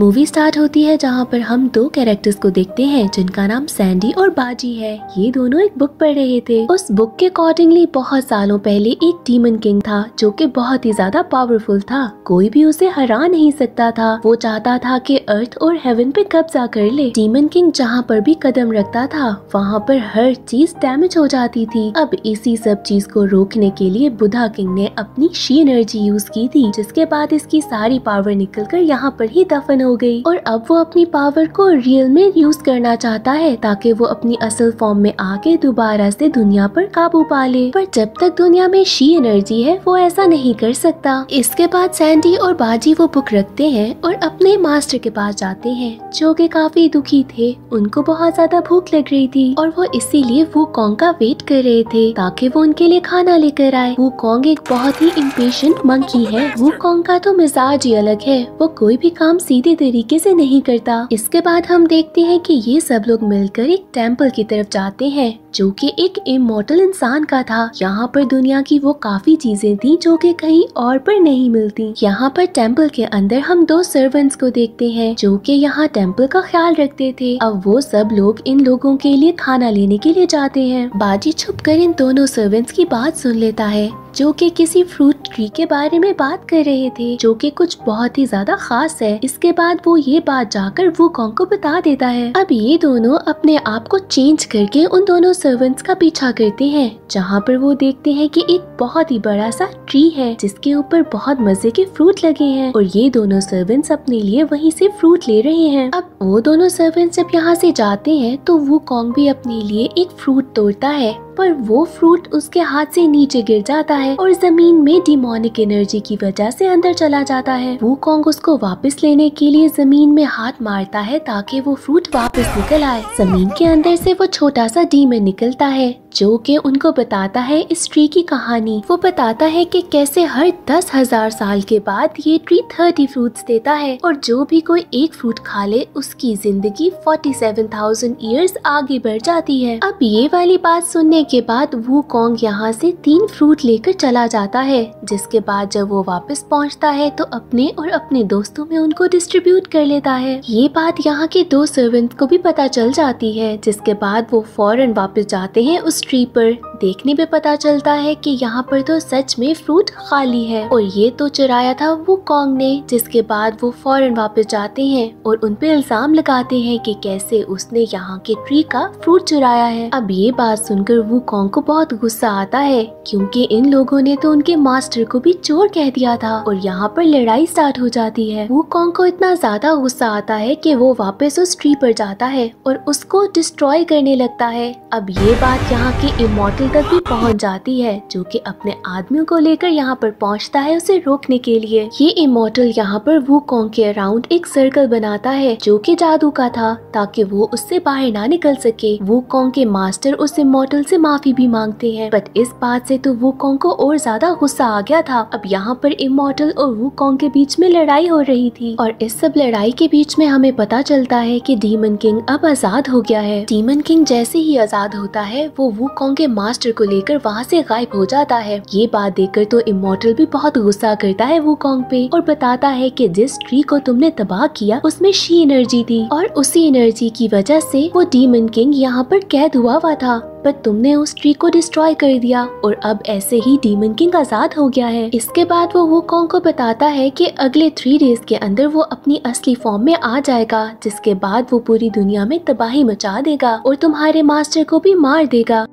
movie start होती है जहाँ पर हम दो कैरेक्टर्स को देखते हैं जिनका नाम सैंडी और बाजी है ये दोनों एक बुक पढ़ रहे थे उस बुक के अकॉर्डिंगली बहुत सालों पहले एक डीमन किंग था जो कि बहुत ही ज्यादा पावरफुल था कोई भी उसे हरा नहीं सकता था वो चाहता था कि अर्थ और हेवन पे कब्जा कर ले डीमन किंग जहाँ पर भी कदम रखता था वहाँ पर हर चीज डैमेज हो जाती थी अब इसी सब चीज को रोकने के लिए बुधा किंग ने अपनी शी एनर्जी यूज की थी जिसके बाद इसकी सारी पावर निकल कर यहाँ पर ही दफन हो हो गई और अब वो अपनी पावर को रियल में यूज करना चाहता है ताकि वो अपनी असल फॉर्म में आके दोबारा से दुनिया पर काबू पा ले पर जब तक दुनिया में शी एनर्जी है वो ऐसा नहीं कर सकता इसके बाद सैंडी और बाजी वो बुक रखते हैं और अपने मास्टर के पास जाते हैं जो के काफी दुखी थे उनको बहुत ज्यादा भूख लग रही थी और वो इसीलिए वो कॉन्ग का वेट कर रहे थे ताकि वो उनके लिए खाना लेकर आए वो कॉन्ग एक बहुत ही इम्पेशेंट मंकी है वो कॉन्ग का तो मिजाज ही अलग है वो कोई भी काम सीधे तरीके से नहीं करता इसके बाद हम देखते हैं कि ये सब लोग मिलकर एक टेम्पल की तरफ जाते हैं जो कि एक इमोटल इंसान का था यहाँ पर दुनिया की वो काफी चीजें थी जो कि कहीं और पर नहीं मिलती यहाँ पर टेम्पल के अंदर हम दो सर्वेंट्स को देखते हैं जो कि यहाँ टेम्पल का ख्याल रखते थे अब वो सब लोग इन लोगों के लिए खाना लेने के लिए जाते हैं बाजी छुप कर इन दोनों सर्वेंट्स की बात सुन लेता है जो कि किसी फ्रूट ट्री के बारे में बात कर रहे थे जो कि कुछ बहुत ही ज्यादा खास है इसके बाद वो ये बात जाकर वो कॉन्ग को बता देता है अब ये दोनों अपने आप को चेंज करके उन दोनों सर्वेंट्स का पीछा करते हैं जहाँ पर वो देखते हैं कि एक बहुत ही बड़ा सा ट्री है जिसके ऊपर बहुत मजे के फ्रूट लगे हैं और ये दोनों सर्वेंट्स अपने लिए वहीं से फ्रूट ले रहे हैं अब वो दोनों सर्वेंट्स जब यहाँ से जाते हैं तो वो कॉन्ग भी अपने लिए एक फ्रूट तोड़ता है पर वो फ्रूट उसके हाथ से नीचे गिर जाता है और जमीन में डिमोनिक एनर्जी की वजह से अंदर चला जाता है वो कॉन्ग उसको वापस लेने के लिए जमीन में हाथ मारता है ताकि वो फ्रूट वापस निकल आए जमीन के अंदर से वो छोटा सा डीमन निकलता है जो कि उनको बताता है इस ट्री की कहानी वो बताता है कि कैसे हर दस हजार साल के बाद ये ट्री थर्टी फ्रूट्स देता है और जो भी कोई एक फ्रूट खा ले उसकी जिंदगी फोर्टी सेवन थाउजेंड ईयर्स आगे बढ़ जाती है अब ये वाली बात सुनने के बाद वो कॉन्ग यहाँ से तीन फ्रूट लेकर चला जाता है जिसके बाद जब वो वापस पहुँचता है तो अपने और अपने दोस्तों में उनको डिस्ट्रीब्यूट कर लेता है ये बात यहाँ के दो सर्वेंट को भी पता चल जाती है जिसके बाद वो फौरन वापस जाते हैं उस ट्री पर देखने पे पता चलता है कि यहाँ पर तो सच में फ्रूट खाली है और ये तो चुराया था वो कॉन्ग ने जिसके बाद वो फौरन वापस जाते हैं और उन पे इल्जाम लगाते हैं कि कैसे उसने यहाँ के ट्री का फ्रूट चुराया है अब ये बात सुनकर वुकोंग को बहुत गुस्सा आता है क्योंकि इन लोगों ने तो उनके मास्टर को भी चोर कह दिया था और यहाँ पर लड़ाई स्टार्ट हो जाती है वुकोंग को इतना ज्यादा गुस्सा आता है कि वो वापस उस ट्री पर जाता है और उसको डिस्ट्रॉय करने लगता है अब ये बात यहाँ के इमोटल तक भी पहुँच जाती है जो की अपने आदमियों को लेकर यहाँ पर पहुँचता है उसे रोकने के लिए ये इमोटल यहाँ पर वुकोंग के अराउंड एक सर्कल बनाता है जो की जादू का था ताकि वो उससे बाहर ना निकल सके वुकोंग के मास्टर उस इमोटल से माफी भी मांगते हैं बट इस बात से तो वो कॉन्ग को और ज्यादा गुस्सा आ गया था अब यहाँ पर इमोटल और वो कॉन्ग के बीच में लड़ाई हो रही थी और इस सब लड़ाई के बीच में हमें पता चलता है कि डीमन किंग अब आजाद हो गया है डीमन किंग जैसे ही आजाद होता है वो वो कॉन्ग के मास्टर को लेकर वहाँ से गायब हो जाता है ये बात देखकर तो इमोटल भी बहुत गुस्सा करता है वो कॉन्ग पे और बताता है की जिस ट्री को तुमने तबाह किया उसमें शी एनर्जी थी और उसी एनर्जी की वजह से वो डीमन किंग यहाँ पर कैद हुआ हुआ था पर तुमने उस ट्री को डिस्ट्रॉय कर दिया और अब ऐसे ही डीमन किंग आजाद हो गया है इसके बाद वो वुकोंग को बताता है कि अगले थ्री डेज के अंदर वो अपनी असली फॉर्म में आ जाएगा जिसके बाद वो पूरी दुनिया में तबाही मचा देगा और तुम्हारे मास्टर को भी मार देगा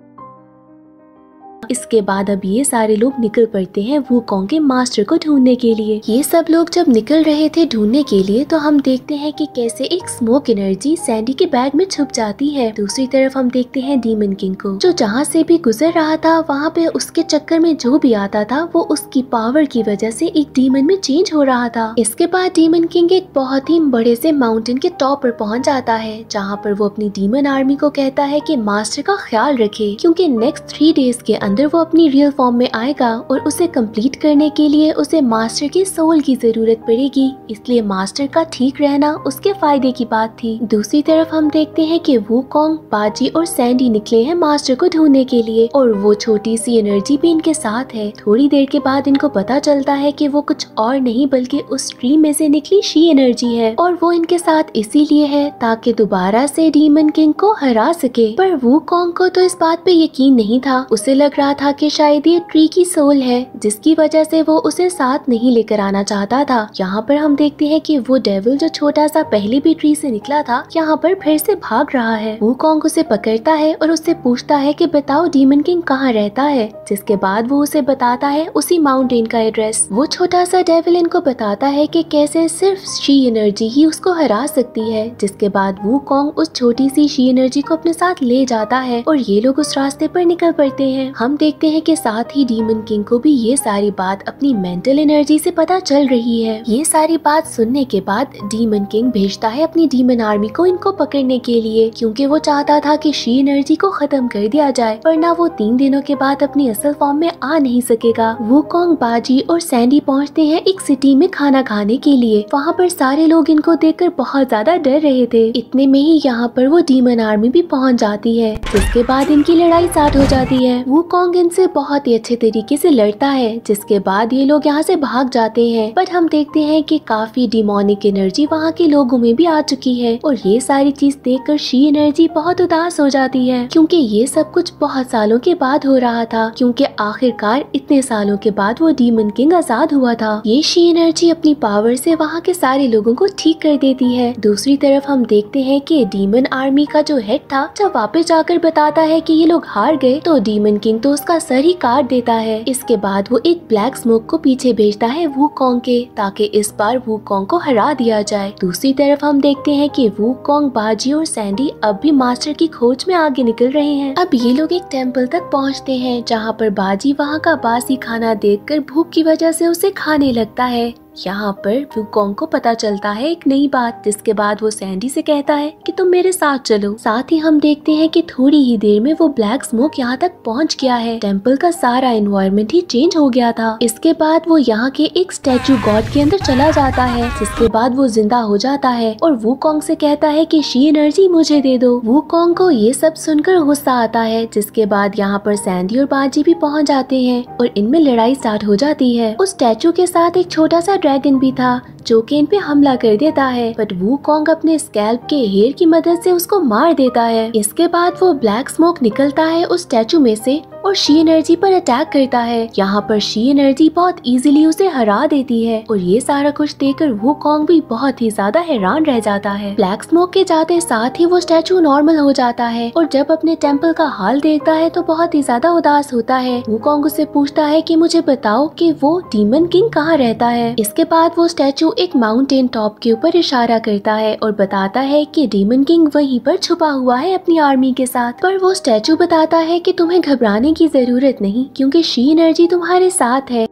इसके बाद अब ये सारे लोग निकल पड़ते हैं वो कॉन्ग के मास्टर को ढूंढने के लिए ये सब लोग जब निकल रहे थे ढूंढने के लिए तो हम देखते हैं कि कैसे एक स्मोक एनर्जी सैंडी के बैग में छुप जाती है दूसरी तरफ हम देखते हैं डीमन किंग को जो जहाँ से भी गुजर रहा था वहाँ पे उसके चक्कर में जो भी आता था वो उसकी पावर की वजह से एक डीमन में चेंज हो रहा था इसके बाद डीमन किंग एक बहुत ही बड़े से माउंटेन के टॉप पर पहुंच जाता है जहाँ पर वो अपनी डीमन आर्मी को कहता है की मास्टर का ख्याल रखे क्यूँकी नेक्स्ट थ्री डेज के अंदर अंदर वो अपनी रियल फॉर्म में आएगा और उसे कंप्लीट करने के लिए उसे मास्टर के सोल की जरूरत पड़ेगी इसलिए मास्टर का ठीक रहना उसके फायदे की बात थी दूसरी तरफ हम देखते हैं कि वो कॉन्ग बाजी और सैंडी निकले हैं मास्टर को ढूंढने के लिए और वो छोटी सी एनर्जी भी इनके साथ है थोड़ी देर के बाद इनको पता चलता है की वो कुछ और नहीं बल्कि उस ट्रीम में से निकली शी एनर्जी है और वो इनके साथ इसीलिए है ताकि दोबारा से डीमन किंग को हरा सके पर वो कॉन्ग को तो इस बात पे यकीन नहीं था उसे लग रहा रहा था कि शायद ये ट्री की सोल है जिसकी वजह से वो उसे साथ नहीं लेकर आना चाहता था यहाँ पर हम देखते हैं कि वो डेविल जो छोटा सा पहले भी ट्री से निकला था यहाँ पर फिर से भाग रहा है वो कॉन्ग उसे पकड़ता है और उससे पूछता है की बताओ डीमन किंग कहाँ रहता है जिसके बाद वो उसे बताता है उसी माउंटेन का एड्रेस वो छोटा सा डेविल इनको बताता है की कैसे सिर्फ शी एनर्जी ही उसको हरा सकती है जिसके बाद वो कॉन्ग उस छोटी सी शी एनर्जी को अपने साथ ले जाता है और ये लोग उस रास्ते पर निकल पड़ते हैं हम देखते हैं कि साथ ही डीमन किंग को भी ये सारी बात अपनी मेंटल एनर्जी से पता चल रही है ये सारी बात सुनने के बाद डीमन किंग भेजता है अपनी डीमन आर्मी को इनको पकड़ने के लिए क्योंकि वो चाहता था कि शी एनर्जी को खत्म कर दिया जाए वरना वो तीन दिनों के बाद अपनी असल फॉर्म में आ नहीं सकेगा वो कॉन्ग बाजी और सैंडी पहुँचते हैं एक सिटी में खाना खाने के लिए वहाँ पर सारे लोग इनको देख बहुत ज्यादा डर रहे थे इतने में ही यहाँ पर वो डीमन आर्मी भी पहुँच जाती है उसके बाद इनकी लड़ाई स्टार्ट हो जाती है वो कॉन्ग लॉन्ग इनसे बहुत ही अच्छे तरीके से लड़ता है जिसके बाद ये लोग यहाँ से भाग जाते हैं बट हम देखते हैं कि काफी डिमोनिक एनर्जी वहाँ के लोगों में भी आ चुकी है और ये सारी चीज देख कर शी एनर्जी बहुत उदास हो जाती है क्योंकि ये सब कुछ बहुत सालों के बाद हो रहा था क्योंकि आखिरकार इतने सालों के बाद वो डीमन किंग आजाद हुआ था ये शी एनर्जी अपनी पावर से वहाँ के सारे लोगों को ठीक कर देती है दूसरी तरफ हम देखते हैं कि डीमन आर्मी का जो हेड था जब वापस जाकर बताता है कि ये लोग हार गए तो डीमन किंग तो उसका सर ही काट देता है इसके बाद वो एक ब्लैक स्मोक को पीछे भेजता है वू कॉन्ग के ताकि इस बार वू कॉन्ग को हरा दिया जाए दूसरी तरफ हम देखते हैं कि वू कॉन्ग बाजी और सैंडी अब भी मास्टर की खोज में आगे निकल रहे हैं अब ये लोग एक टेम्पल तक पहुँचते हैं जहाँ पर बाजी वहाँ का बासी खाना देख कर भूख की वजह ऐसी उसे खाने लगता है यहाँ पर व्यूकोंग को पता चलता है एक नई बात जिसके बाद वो सैंडी से कहता है कि तुम मेरे साथ चलो साथ ही हम देखते हैं कि थोड़ी ही देर में वो ब्लैक स्मोक यहाँ तक पहुँच गया है टेम्पल का सारा एनवायरमेंट ही चेंज हो गया था इसके बाद वो यहाँ के एक स्टेचू गॉड के अंदर चला जाता है जिसके बाद वो जिंदा हो जाता है और वो कॉन्ग ऐसी कहता है की शी एनर्जी मुझे दे दो वो कॉन्ग को ये सब सुनकर गुस्सा आता है जिसके बाद यहाँ पर सैंडी और बाजी भी पहुँच जाते हैं और इनमें लड़ाई स्टार्ट हो जाती है उस स्टैचू के साथ एक छोटा सा ड्रैगन भी था जो कि इन पे हमला कर देता है बट वो कॉन्ग अपने स्कैल्प के हेयर की मदद से उसको मार देता है इसके बाद वो ब्लैक स्मोक निकलता है उस स्टैचू में से और शी एनर्जी पर अटैक करता है यहाँ पर शी एनर्जी बहुत इजीली उसे हरा देती है और ये सारा कुछ देखकर वो कॉन्ग भी बहुत ही ज्यादा हैरान रह जाता है ब्लैक स्मोक के जाते साथ ही वो स्टेचू नॉर्मल हो जाता है और जब अपने टेम्पल का हाल देखता है तो बहुत ही ज्यादा उदास होता है वो कॉन्ग उसे पूछता है की मुझे बताओ की वो डीमन किंग कहाँ रहता है इसके बाद वो स्टेचू एक माउंटेन टॉप के ऊपर इशारा करता है और बताता है कि डीमन किंग वहीं पर छुपा हुआ है अपनी आर्मी के साथ पर वो स्टैचू बताता है कि तुम्हें घबराने की ज़रूरत नहीं क्योंकि शी एनर्जी तुम्हारे साथ है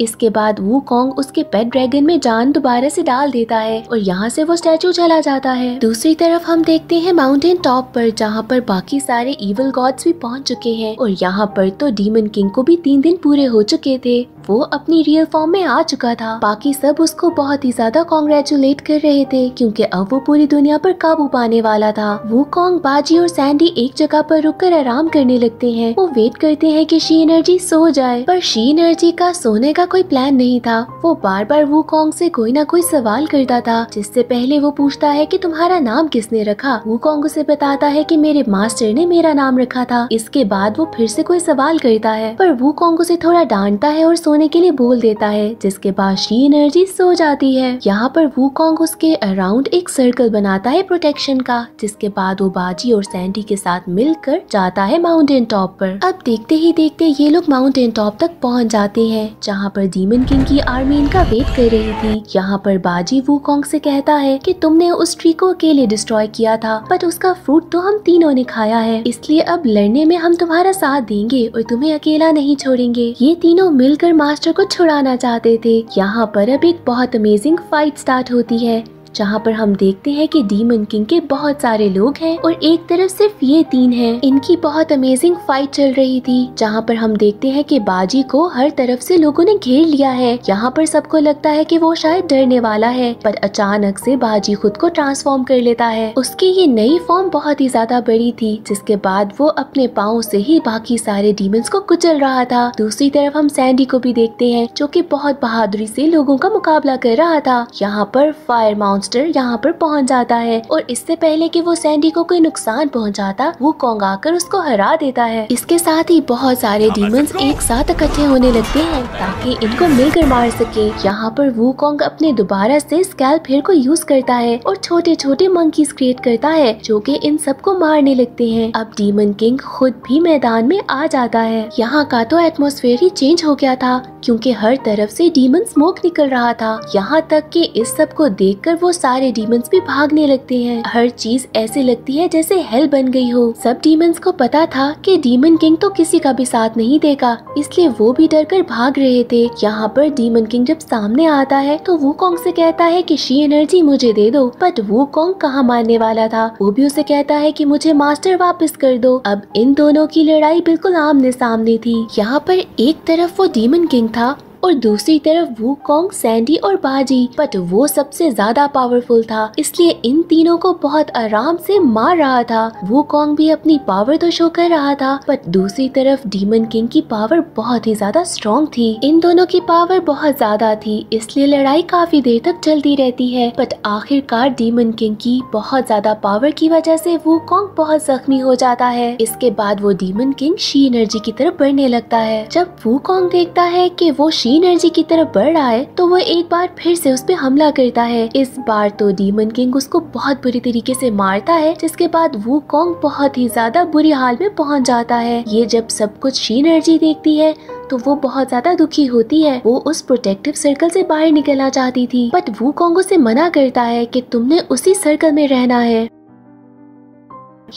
इसके बाद वो कॉन्ग उसके पेट ड्रैगन में जान दोबारा से डाल देता है और यहाँ से वो स्टैचू चला जाता है दूसरी तरफ हम देखते हैं माउंटेन टॉप पर जहाँ पर बाकी सारे इवल गॉड्स भी पहुँच चुके हैं और यहाँ पर तो डीमन किंग को भी तीन दिन पूरे हो चुके थे वो अपनी रियल फॉर्म में आ चुका था बाकी सब उसको बहुत ही ज्यादा कॉन्ग्रेचुलेट कर रहे थे क्योंकि अब वो पूरी दुनिया पर काबू पाने वाला था वो कॉन्ग बाजी और सैंडी एक जगह पर रुककर आराम करने लगते हैं वो वेट करते हैं कि शी एनर्जी सो जाए पर शी एनर्जी का सोने का कोई प्लान नहीं था वो बार बार वो कॉन्ग से कोई ना कोई सवाल करता था जिससे पहले वो पूछता है की तुम्हारा नाम किसने रखा वो कॉन्ग उसे बताता है की मेरे मास्टर ने मेरा नाम रखा था इसके बाद वो फिर से कोई सवाल करता है पर वो कॉन्ग उसे थोड़ा डांटता है और सोने सोने के लिए बोल देता है जिसके बाद शी एनर्जी सो जाती है यहाँ पर वू कॉन्ग उसके अराउंड एक सर्कल बनाता है प्रोटेक्शन का जिसके बाद वो बाजी और सैंडी के साथ मिलकर जाता है माउंटेन टॉप पर अब देखते ही देखते ये लोग माउंटेन टॉप तक पहुँच जाते हैं जहाँ पर डीमन किंग की आर्मी इनका वेट कर रही थी यहाँ पर बाजी वू कॉन्ग से कहता है की तुमने उस ट्री को अकेले डिस्ट्रॉय किया था बट उसका फ्रूट तो हम तीनों ने खाया है इसलिए अब लड़ने में हम तुम्हारा साथ देंगे और तुम्हें अकेला नहीं छोड़ेंगे ये तीनों मिलकर मास्टर को छुड़ाना चाहते थे यहाँ पर अब एक बहुत अमेजिंग फाइट स्टार्ट होती है जहाँ पर हम देखते हैं कि डीमन किंग के बहुत सारे लोग हैं और एक तरफ सिर्फ ये तीन हैं इनकी बहुत अमेजिंग फाइट चल रही थी जहाँ पर हम देखते हैं कि बाजी को हर तरफ से लोगों ने घेर लिया है यहाँ पर सबको लगता है कि वो शायद डरने वाला है पर अचानक से बाजी खुद को ट्रांसफॉर्म कर लेता है उसकी ये नई फॉर्म बहुत ही ज्यादा बड़ी थी जिसके बाद वो अपने पाओ से ही बाकी सारे डीमंस को कुचल रहा था दूसरी तरफ हम सैंडी को भी देखते हैं जो की बहुत बहादुरी से लोगों का मुकाबला कर रहा था यहाँ पर फायर माउंट मॉन्स्टर यहाँ पर पहुँच जाता है और इससे पहले कि वो सैंडी को कोई नुकसान पहुँचाता वो कोंगाकर उसको हरा देता है इसके साथ ही बहुत सारे डीमंस एक साथ इकट्ठे होने लगते हैं ताकि इनको मिलकर मार सके यहाँ पर वो कोंग अपने दोबारा से स्कैल फेर को यूज करता है और छोटे छोटे मंकीज क्रिएट करता है जो कि इन सबको मारने लगते हैं अब डीमन किंग खुद भी मैदान में आ जाता है यहाँ का तो एटमोसफेयर ही चेंज हो गया था क्योंकि हर तरफ से डीमन स्मोक निकल रहा था यहाँ तक कि इस सब को देखकर वो सारे डीमंस भी भागने लगते हैं हर चीज ऐसे लगती है जैसे हेल बन गई हो सब डीमंस को पता था कि डीमन किंग तो किसी का भी साथ नहीं देगा इसलिए वो भी डर कर भाग रहे थे यहाँ पर डीमन किंग जब सामने आता है तो वो कॉन्ग से कहता है की शी एनर्जी मुझे दे दो बट वो कॉन्ग कहाँ मानने वाला था वो भी उसे कहता है की मुझे मास्टर वापस कर दो अब इन दोनों की लड़ाई बिल्कुल आमने सामने थी यहाँ पर एक तरफ वो डीमन किंग था और दूसरी तरफ कॉन्ग सैंडी और बाजी बट वो सबसे ज्यादा पावरफुल था इसलिए इन तीनों को बहुत आराम से मार रहा था वो कॉन्ग भी अपनी पावर तो शो कर रहा था बट दूसरी तरफ डीमन किंग की पावर बहुत ही ज्यादा स्ट्रॉन्ग थी इन दोनों की पावर बहुत ज्यादा थी इसलिए लड़ाई काफी देर तक चलती रहती है बट आखिरकार डीमन किंग की बहुत ज्यादा पावर की वजह से कॉन्ग बहुत जख्मी हो जाता है इसके बाद वो डीमन किंग शी एनर्जी की तरफ बढ़ने लगता है जब कॉन्ग देखता है की वो मशीन एनर्जी की तरफ बढ़ रहा है तो वह एक बार फिर से उस पर हमला करता है इस बार तो डीमन किंग उसको बहुत बुरी तरीके से मारता है जिसके बाद वो कॉन्ग बहुत ही ज्यादा बुरी हाल में पहुंच जाता है ये जब सब कुछ शी एनर्जी देखती है तो वो बहुत ज्यादा दुखी होती है वो उस प्रोटेक्टिव सर्कल से बाहर निकलना चाहती थी बट वो कॉन्गो से मना करता है कि तुमने उसी सर्कल में रहना है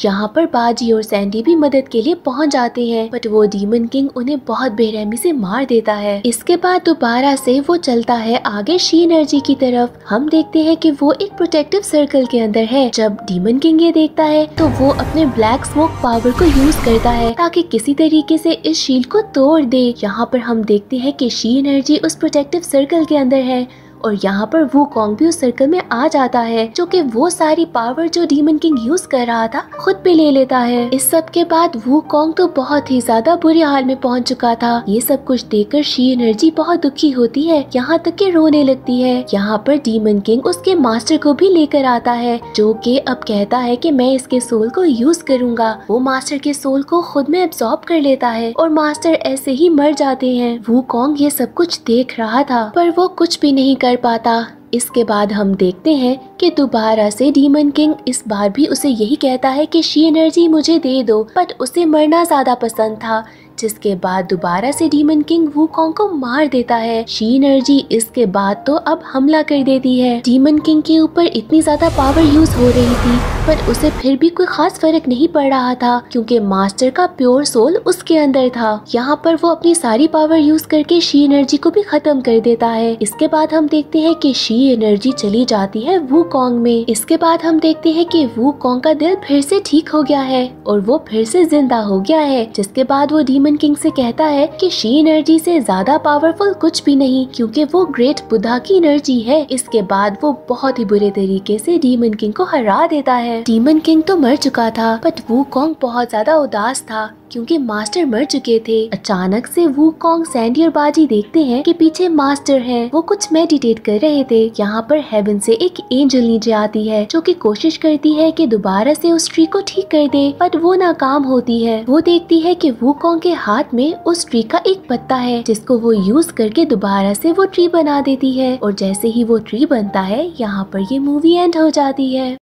यहाँ पर बाजी और सैंडी भी मदद के लिए पहुँच जाते हैं बट वो डीमन किंग उन्हें बहुत बेरहमी से मार देता है इसके बाद दोबारा से वो चलता है आगे शी एनर्जी की तरफ हम देखते हैं कि वो एक प्रोटेक्टिव सर्कल के अंदर है जब डीमन किंग ये देखता है तो वो अपने ब्लैक स्मोक पावर को यूज करता है ताकि किसी तरीके से इस शील्ड को तोड़ दे यहाँ पर हम देखते हैं कि शी एनर्जी उस प्रोटेक्टिव सर्कल के अंदर है और यहाँ पर वो कॉन्ग भी उस सर्कल में आ जाता है जो कि वो सारी पावर जो डीमन किंग यूज कर रहा था खुद भी ले लेता है इस सब के बाद वो कॉन्ग तो बहुत ही ज्यादा बुरे हाल में पहुँच चुका था ये सब कुछ देख कर शी एनर्जी बहुत दुखी होती है यहाँ तक के रोने लगती है यहाँ पर डीमन किंग उसके मास्टर को भी लेकर आता है जो की अब कहता है की मैं इसके सोल को यूज करूंगा वो मास्टर के सोल को खुद में एब्सॉर्ब कर लेता है और मास्टर ऐसे ही मर जाते हैं वो कॉन्ग ये सब कुछ देख रहा था पर वो कुछ भी नहीं कर कर पाता इसके बाद हम देखते हैं कि दोबारा से डीमन किंग इस बार भी उसे यही कहता है कि शी एनर्जी मुझे दे दो बट उसे मरना ज्यादा पसंद था जिसके बाद दोबारा से डीमन किंग कॉन्ग को मार देता है शी एनर्जी इसके बाद तो अब हमला कर देती है डीमन किंग के ऊपर इतनी ज्यादा पावर यूज हो रही थी पर उसे फिर भी कोई खास फर्क नहीं पड़ रहा था क्योंकि मास्टर का प्योर सोल उसके अंदर था यहाँ पर वो अपनी सारी पावर यूज करके शी एनर्जी को भी खत्म कर देता है इसके बाद हम देखते हैं कि शी एनर्जी चली जाती है वू कॉन्ग में इसके बाद हम देखते हैं कि वू कॉन्ग का दिल फिर से ठीक हो गया है और वो फिर से जिंदा हो गया है जिसके बाद वो डीमन डेमन किंग से कहता है कि शी एनर्जी से ज्यादा पावरफुल कुछ भी नहीं क्योंकि वो ग्रेट बुद्धा की एनर्जी है इसके बाद वो बहुत ही बुरे तरीके से डीमन किंग को हरा देता है डीमन किंग तो मर चुका था बट वो कॉन्ग बहुत ज्यादा उदास था क्योंकि मास्टर मर चुके थे अचानक से वो कॉन्ग सैंडी और बाजी देखते हैं कि पीछे मास्टर हैं वो कुछ मेडिटेट कर रहे थे यहाँ पर हेवन से एक एंजल नीचे आती है जो कि कोशिश करती है कि दोबारा से उस ट्री को ठीक कर दे बट वो नाकाम होती है वो देखती है कि वो कॉन्ग के हाथ में उस ट्री का एक पत्ता है जिसको वो यूज करके दोबारा से वो ट्री बना देती है और जैसे ही वो ट्री बनता है यहाँ पर ये मूवी एंड हो जाती है